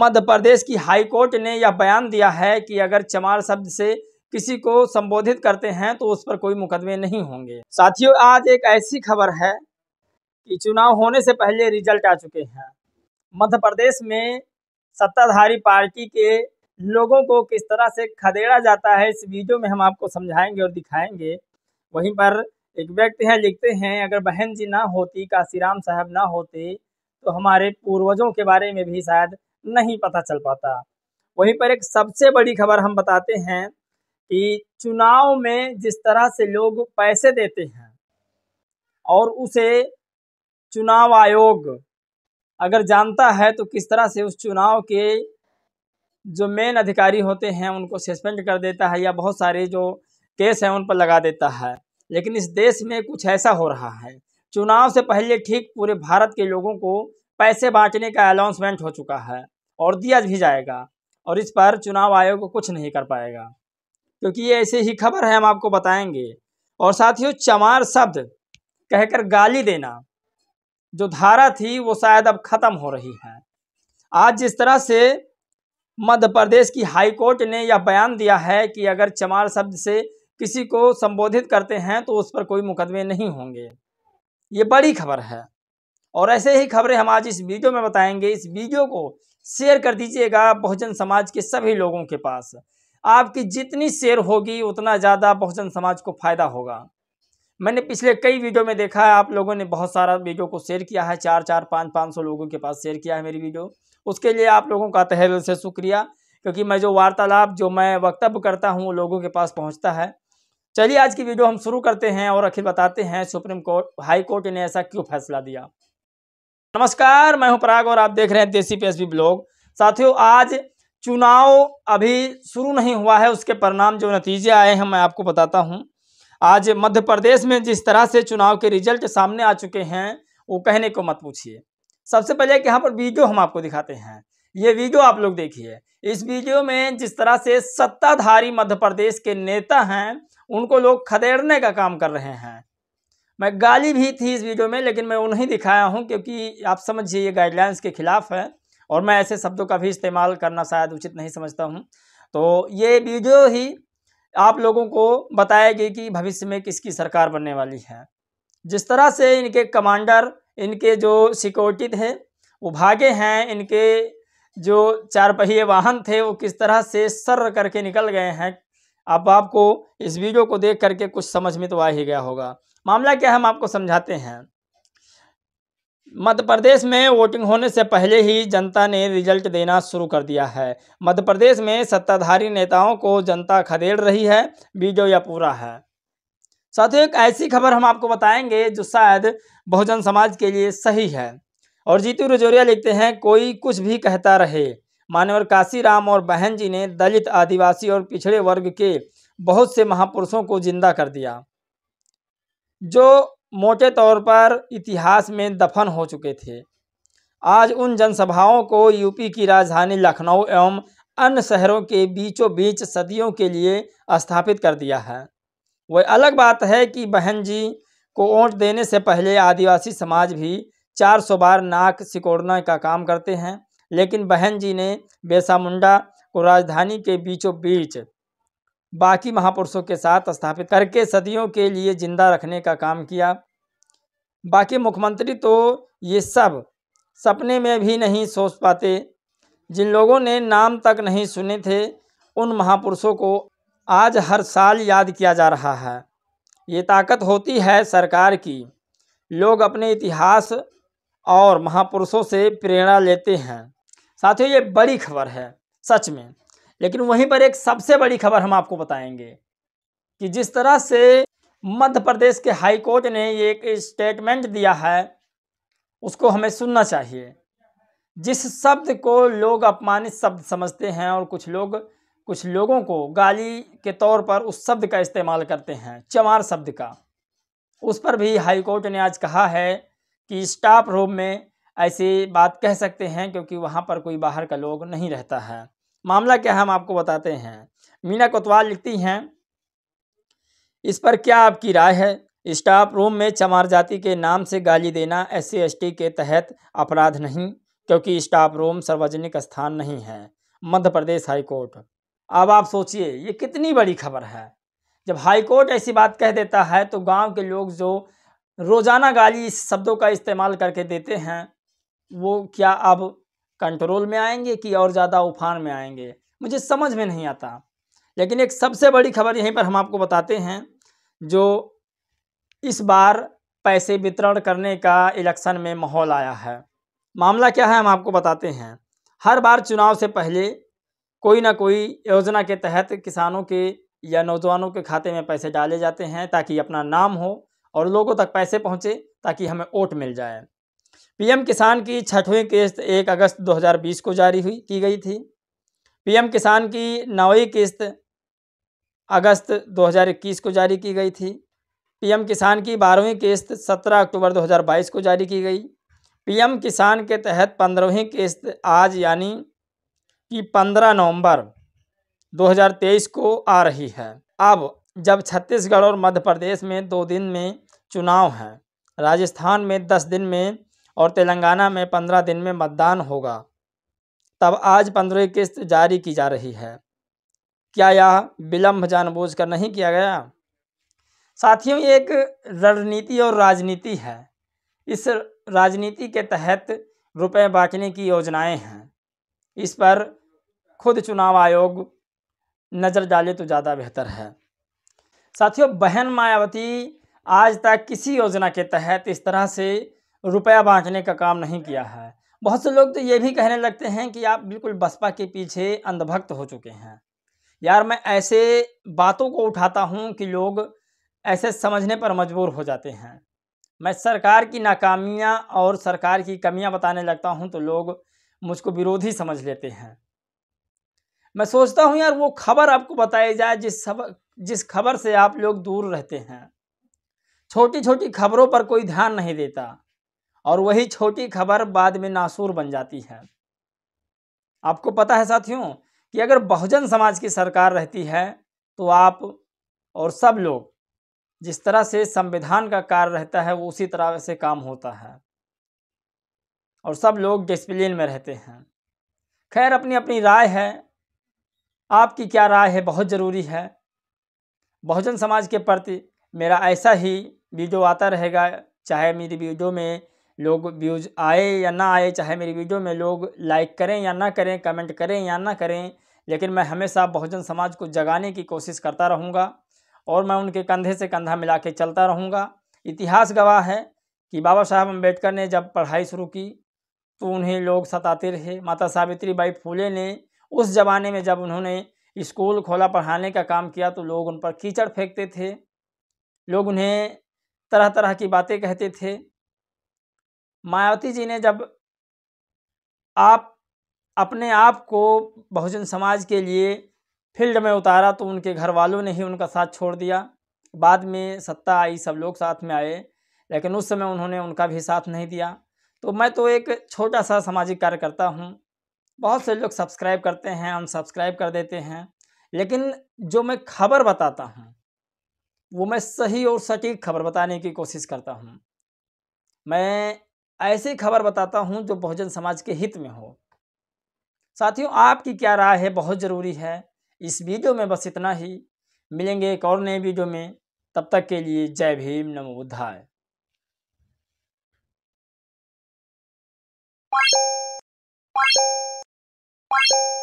मध्य प्रदेश की हाईकोर्ट ने यह बयान दिया है कि अगर चमार शब्द से किसी को संबोधित करते हैं तो उस पर कोई मुकदमे नहीं होंगे साथियों आज एक ऐसी खबर है कि चुनाव होने से पहले रिजल्ट आ चुके हैं मध्य प्रदेश में सत्ताधारी पार्टी के लोगों को किस तरह से खदेड़ा जाता है इस वीडियो में हम आपको समझाएंगे और दिखाएंगे वहीं पर एक व्यक्ति हैं लिखते हैं अगर बहन जी ना होती काशीराम साहब ना होते तो हमारे पूर्वजों के बारे में भी शायद नहीं पता चल पाता वहीं पर एक सबसे बड़ी खबर हम बताते हैं कि चुनाव में जिस तरह से लोग पैसे देते हैं और उसे चुनाव आयोग अगर जानता है तो किस तरह से उस चुनाव के जो मेन अधिकारी होते हैं उनको सस्पेंड कर देता है या बहुत सारे जो केस हैं उन पर लगा देता है लेकिन इस देश में कुछ ऐसा हो रहा है चुनाव से पहले ठीक पूरे भारत के लोगों को पैसे बांटने का अनाउंसमेंट हो चुका है और दिया भी जाएगा और इस पर चुनाव आयोग कुछ नहीं कर पाएगा क्योंकि ये ऐसे ही खबर है हम आपको बताएंगे और साथियों चमार शब्द कहकर गाली देना जो धारा थी वो शायद अब ख़त्म हो रही है आज जिस तरह से मध्य प्रदेश की हाई कोर्ट ने यह बयान दिया है कि अगर चमार शब्द से किसी को संबोधित करते हैं तो उस पर कोई मुकदमे नहीं होंगे ये बड़ी खबर है और ऐसे ही खबरें हम आज इस वीडियो में बताएंगे इस वीडियो को शेयर कर दीजिएगा बहुजन समाज के सभी लोगों के पास आपकी जितनी शेयर होगी उतना ज़्यादा बहुजन समाज को फ़ायदा होगा मैंने पिछले कई वीडियो में देखा है आप लोगों ने बहुत सारा वीडियो को शेयर किया है चार चार पाँच पाँच सौ लोगों के पास शेयर किया है मेरी वीडियो उसके लिए आप लोगों का तहे दिल से शुक्रिया क्योंकि मैं जो वार्तालाप जो मैं वक्तव्य करता हूँ वो लोगों के पास पहुँचता है चलिए आज की वीडियो हम शुरू करते हैं और आखिर बताते हैं सुप्रीम कोर्ट हाई कोर्ट ने ऐसा क्यों फैसला दिया नमस्कार मैं हूं पराग और आप देख रहे हैं देसी पी ब्लॉग साथियों आज चुनाव अभी शुरू नहीं हुआ है उसके परिणाम जो नतीजे आए हैं मैं आपको बताता हूं आज मध्य प्रदेश में जिस तरह से चुनाव के रिजल्ट सामने आ चुके हैं वो कहने को मत पूछिए सबसे पहले एक यहाँ पर वीडियो हम आपको दिखाते हैं ये वीडियो आप लोग देखिए इस वीडियो में जिस तरह से सत्ताधारी मध्य प्रदेश के नेता हैं उनको लोग खदेड़ने का काम कर रहे हैं मैं गाली भी थी इस वीडियो में लेकिन मैं उन्हें दिखाया हूँ क्योंकि आप समझिए ये गाइडलाइंस के ख़िलाफ़ है और मैं ऐसे शब्दों का भी इस्तेमाल करना शायद उचित नहीं समझता हूँ तो ये वीडियो ही आप लोगों को बताएगी कि भविष्य में किसकी सरकार बनने वाली है जिस तरह से इनके कमांडर इनके जो सिक्योरिटी थे वो भागे हैं इनके जो चार पहिए वाहन थे वो किस तरह से सर करके निकल गए हैं अब आपको इस वीडियो को देख करके कुछ समझ में तो आ ही गया होगा मामला क्या हम आपको समझाते हैं मध्य प्रदेश में वोटिंग होने से पहले ही जनता ने रिजल्ट देना शुरू कर दिया है मध्य प्रदेश में सत्ताधारी नेताओं को जनता खदेड़ रही है वीडियो या पूरा है साथियों एक ऐसी खबर हम आपको बताएंगे जो शायद बहुजन समाज के लिए सही है और जीतू रजौरिया लिखते हैं कोई कुछ भी कहता रहे मानवर काशीराम और बहन जी ने दलित आदिवासी और पिछड़े वर्ग के बहुत से महापुरुषों को जिंदा कर दिया जो मोटे तौर पर इतिहास में दफन हो चुके थे आज उन जनसभाओं को यूपी की राजधानी लखनऊ एवं अन्य शहरों के बीचों बीच सदियों के लिए स्थापित कर दिया है वह अलग बात है कि बहन जी को वोट देने से पहले आदिवासी समाज भी 400 बार नाक सिकोड़ने का काम करते हैं लेकिन बहन जी ने बेसा मुंडा को राजधानी के बीचों बीच बाकी महापुरुषों के साथ स्थापित करके सदियों के लिए जिंदा रखने का काम किया बाकी मुख्यमंत्री तो ये सब सपने में भी नहीं सोच पाते जिन लोगों ने नाम तक नहीं सुने थे उन महापुरुषों को आज हर साल याद किया जा रहा है ये ताकत होती है सरकार की लोग अपने इतिहास और महापुरुषों से प्रेरणा लेते हैं साथियों ये बड़ी खबर है सच में लेकिन वहीं पर एक सबसे बड़ी खबर हम आपको बताएंगे कि जिस तरह से मध्य प्रदेश के हाई कोर्ट ने एक स्टेटमेंट दिया है उसको हमें सुनना चाहिए जिस शब्द को लोग अपमानित शब्द समझते हैं और कुछ लोग कुछ लोगों को गाली के तौर पर उस शब्द का इस्तेमाल करते हैं चमार शब्द का उस पर भी हाई कोर्ट ने आज कहा है कि स्टाफ रूम में ऐसी बात कह सकते हैं क्योंकि वहाँ पर कोई बाहर का लोग नहीं रहता है मामला क्या है हम आपको बताते हैं मीना कोतवाल लिखती हैं इस पर क्या आपकी राय है स्टाफ रूम में चमार जाति के नाम से गाली देना एस सी के तहत अपराध नहीं क्योंकि स्टाफ रूम सार्वजनिक स्थान नहीं है मध्य प्रदेश हाईकोर्ट अब आप सोचिए ये कितनी बड़ी खबर है जब हाईकोर्ट ऐसी बात कह देता है तो गांव के लोग जो रोज़ाना गाली इस शब्दों का इस्तेमाल करके देते हैं वो क्या अब कंट्रोल में आएंगे कि और ज़्यादा उफान में आएंगे मुझे समझ में नहीं आता लेकिन एक सबसे बड़ी खबर यहीं पर हम आपको बताते हैं जो इस बार पैसे वितरण करने का इलेक्शन में माहौल आया है मामला क्या है हम आपको बताते हैं हर बार चुनाव से पहले कोई ना कोई योजना के तहत किसानों के या नौजवानों के खाते में पैसे डाले जाते हैं ताकि अपना नाम हो और लोगों तक पैसे पहुँचे ताकि हमें वोट मिल जाए पीएम किसान की छठवीं किस्त एक अगस्त 2020 को जारी हुई की गई थी पीएम किसान की नौवीं किस्त अगस्त 2021 को जारी की गई थी पीएम किसान की बारहवीं किस्त 17 अक्टूबर 2022 को जारी की गई पीएम किसान के तहत पंद्रहवीं किस्त आज यानी कि 15 नवंबर 2023 को आ रही है अब जब छत्तीसगढ़ और मध्य प्रदेश में दो दिन में चुनाव हैं राजस्थान में दस दिन में और तेलंगाना में पंद्रह दिन में मतदान होगा तब आज पंद्रह किस्त जारी की जा रही है क्या यह विलम्ब जानबूझकर नहीं किया गया साथियों ये एक रणनीति और राजनीति है इस राजनीति के तहत रुपए बांटने की योजनाएं हैं इस पर खुद चुनाव आयोग नज़र डाले तो ज़्यादा बेहतर है साथियों बहन मायावती आज तक किसी योजना के तहत इस तरह से रुपया बांटने का काम नहीं किया है बहुत से लोग तो ये भी कहने लगते हैं कि आप बिल्कुल बसपा के पीछे अंधभक्त हो चुके हैं यार मैं ऐसे बातों को उठाता हूँ कि लोग ऐसे समझने पर मजबूर हो जाते हैं मैं सरकार की नाकामियाँ और सरकार की कमियाँ बताने लगता हूँ तो लोग मुझको विरोधी समझ लेते हैं मैं सोचता हूँ यार वो खबर आपको बताई जाए जिस सब जिस खबर से आप लोग दूर रहते हैं छोटी छोटी खबरों पर कोई ध्यान नहीं देता और वही छोटी खबर बाद में नासूर बन जाती है आपको पता है साथियों कि अगर बहुजन समाज की सरकार रहती है तो आप और सब लोग जिस तरह से संविधान का कार्य रहता है वो उसी तरह से काम होता है और सब लोग डिसिप्लिन में रहते हैं खैर अपनी अपनी राय है आपकी क्या राय है बहुत ज़रूरी है बहुजन समाज के प्रति मेरा ऐसा ही वीडियो आता रहेगा चाहे मेरी वीडियो में लोग व्यूज़ आए या ना आए चाहे मेरी वीडियो में लोग लाइक करें या ना करें कमेंट करें या ना करें लेकिन मैं हमेशा बहुजन समाज को जगाने की कोशिश करता रहूँगा और मैं उनके कंधे से कंधा मिला के चलता रहूँगा इतिहास गवाह है कि बाबा साहब अम्बेडकर ने जब पढ़ाई शुरू की तो उन्हें लोग सताते रहे माता सावित्री बाई फूले ने उस ज़माने में जब उन्होंने स्कूल खोला पढ़ाने का काम किया तो लोग उन पर कीचड़ फेंकते थे लोग उन्हें तरह तरह की बातें कहते थे मायावती जी ने जब आप अपने आप को बहुजन समाज के लिए फील्ड में उतारा तो उनके घर वालों ने ही उनका साथ छोड़ दिया बाद में सत्ता आई सब लोग साथ में आए लेकिन उस समय उन्होंने उनका भी साथ नहीं दिया तो मैं तो एक छोटा सा सामाजिक कार्यकर्ता हूँ बहुत से लोग सब्सक्राइब करते हैं हम सब्सक्राइब कर देते हैं लेकिन जो मैं खबर बताता हूँ वो मैं सही और सटीक खबर बताने की कोशिश करता हूँ मैं ऐसी खबर बताता हूँ जो बहुजन समाज के हित में हो साथियों आपकी क्या राय है बहुत ज़रूरी है इस वीडियो में बस इतना ही मिलेंगे एक और नए वीडियो में तब तक के लिए जय भीम नमो बुद्धाय Bye.